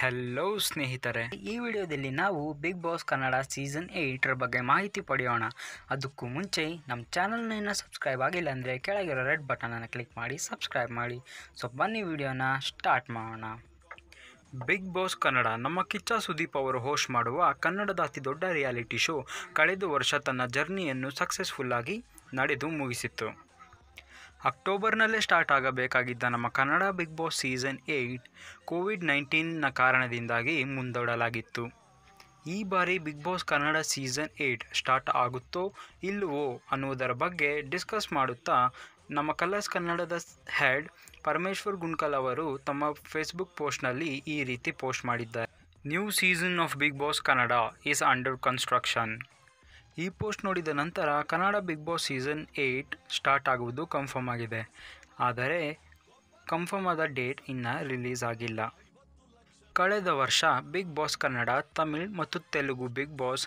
hello ಸ್ನೇಹಿತರೆ ಈ ವಿಡಿಯೋದಲ್ಲಿ ನಾವು ಬಿಗ್ ಬಾಸ್ ಕನ್ನಡ ಸೀಸನ್ ಏಯ್ಟರ ಬಗ್ಗೆ ಮಾಹಿತಿ ಪಡೆಯೋಣ ಅದಕ್ಕೂ ಮುಂಚೆ ನಮ್ಮ ಚಾನಲ್ನ ಸಬ್ಸ್ಕ್ರೈಬ್ ಆಗಿಲ್ಲ ಅಂದರೆ ಕೆಳಗಿರೋ ರೆಡ್ ಬಟನನ್ನು ಕ್ಲಿಕ್ ಮಾಡಿ ಸಬ್ಸ್ಕ್ರೈಬ್ ಮಾಡಿ ಸೊ ಬನ್ನಿ ವಿಡಿಯೋನ ಸ್ಟಾರ್ಟ್ ಮಾಡೋಣ ಬಿಗ್ ಬಾಸ್ ಕನ್ನಡ ನಮ್ಮ ಕಿಚ್ಚ ಸುದೀಪ್ ಅವರು ಹೋಸ್ಟ್ ಮಾಡುವ ಕನ್ನಡದ ಅತಿ ದೊಡ್ಡ ರಿಯಾಲಿಟಿ ಶೋ ಕಳೆದ ವರ್ಷ ತನ್ನ ಜರ್ನಿಯನ್ನು ಸಕ್ಸಸ್ಫುಲ್ಲಾಗಿ ನಡೆದು ಮುಗಿಸಿತ್ತು ಅಕ್ಟೋಬರ್ನಲ್ಲೇ ಸ್ಟಾರ್ಟ್ ಆಗಬೇಕಾಗಿದ್ದ ನಮ್ಮ Kannada Bigg Boss season eight COVID ನೈನ್ಟೀನ್ನ ಕಾರಣದಿಂದಾಗಿ ಮುಂದೂಡಲಾಗಿತ್ತು ಈ ಬಾರಿ Bigg Boss Kannada season eight start ಆಗುತ್ತೋ ಇಲ್ಲವೋ ಅನ್ನುವುದರ ಬಗ್ಗೆ ಡಿಸ್ಕಸ್ ಮಾಡುತ್ತಾ ನಮ್ಮ ಕಲರ್ಸ್ ಕನ್ನಡದ ಹೆಡ್ ಪರಮೇಶ್ವರ್ ಗುಂಡ್ಕಲ್ ಅವರು ತಮ್ಮ ಫೇಸ್ಬುಕ್ ಪೋಸ್ಟ್ನಲ್ಲಿ ಈ ರೀತಿ ಪೋಸ್ಟ್ ಮಾಡಿದ್ದಾರೆ new season of Bigg Boss Kannada is under construction ಈ ಪೋಸ್ಟ್ ನೋಡಿದ ನಂತರ Kannada Bigg Boss season eight start ಆಗುವುದು ಕನ್ಫರ್ಮ್ ಆಗಿದೆ ಆದರೆ ಕನ್ಫರ್ಮ್ ಆದ ಡೇಟ್ ಇನ್ನು ರಿಲೀಸ್ ಆಗಿಲ್ಲ ಕಳೆದ ವರ್ಷ ಬಿಗ್ ಬಾಸ್ ಕನ್ನಡ ತಮಿಳ್ ಮತ್ತು ತೆಲುಗು ಬಿಗ್ ಬಾಸ್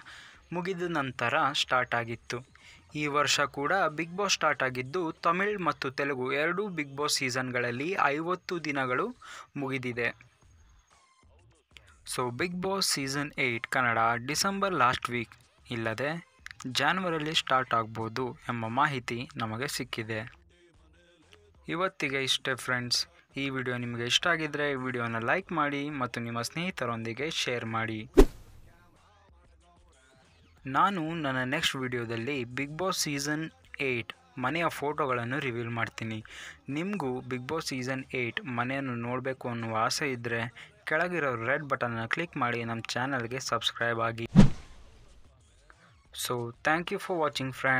ಮುಗಿದ ನಂತರ ಸ್ಟಾರ್ಟ್ ಆಗಿತ್ತು ಈ ವರ್ಷ ಕೂಡ ಬಿಗ್ ಬಾಸ್ ಸ್ಟಾರ್ಟ್ ಆಗಿದ್ದು ತಮಿಳ್ ಮತ್ತು ತೆಲುಗು ಎರಡೂ ಬಿಗ್ ಬಾಸ್ ಸೀಸನ್ಗಳಲ್ಲಿ ಐವತ್ತು ದಿನಗಳು ಮುಗಿದಿದೆ so Bigg Boss season eight Kannada December last week ಇಲ್ಲದೆ ಜಾನ್ವರಿಯಲ್ಲಿ ಸ್ಟಾರ್ಟ್ ಆಗ್ಬೋದು ಎಂಬ ಮಾಹಿತಿ ನಮಗೆ ಸಿಕ್ಕಿದೆ ಇವತ್ತಿಗೆ ಇಷ್ಟೇ ಫ್ರೆಂಡ್ಸ್ ಈ ವಿಡಿಯೋ ನಿಮಗೆ ಇಷ್ಟ ಆಗಿದ್ದರೆ ಈ ವಿಡಿಯೋನ ಲೈಕ್ ಮಾಡಿ ಮತ್ತು ನಿಮ್ಮ ಸ್ನೇಹಿತರೊಂದಿಗೆ ಶೇರ್ ಮಾಡಿ ನಾನು ನನ್ನ ನೆಕ್ಸ್ಟ್ ವಿಡಿಯೋದಲ್ಲಿ ಬಿಗ್ ಬಾಸ್ ಸೀಸನ್ ಏಯ್ಟ್ ಮನೆಯ ಫೋಟೋಗಳನ್ನು ರಿವೀಲ್ ಮಾಡ್ತೀನಿ ನಿಮಗೂ ಬಿಗ್ ಬಾಸ್ ಸೀಸನ್ ಏಯ್ಟ್ ಮನೆಯನ್ನು ನೋಡಬೇಕು ಅನ್ನುವ ಆಸೆ ಇದ್ದರೆ ಕೆಳಗಿರೋ ರೆಡ್ ಬಟನನ್ನು ಕ್ಲಿಕ್ ಮಾಡಿ ನಮ್ಮ ಚಾನಲ್ಗೆ ಸಬ್ಸ್ಕ್ರೈಬ್ ಆಗಿ so thank you for watching friends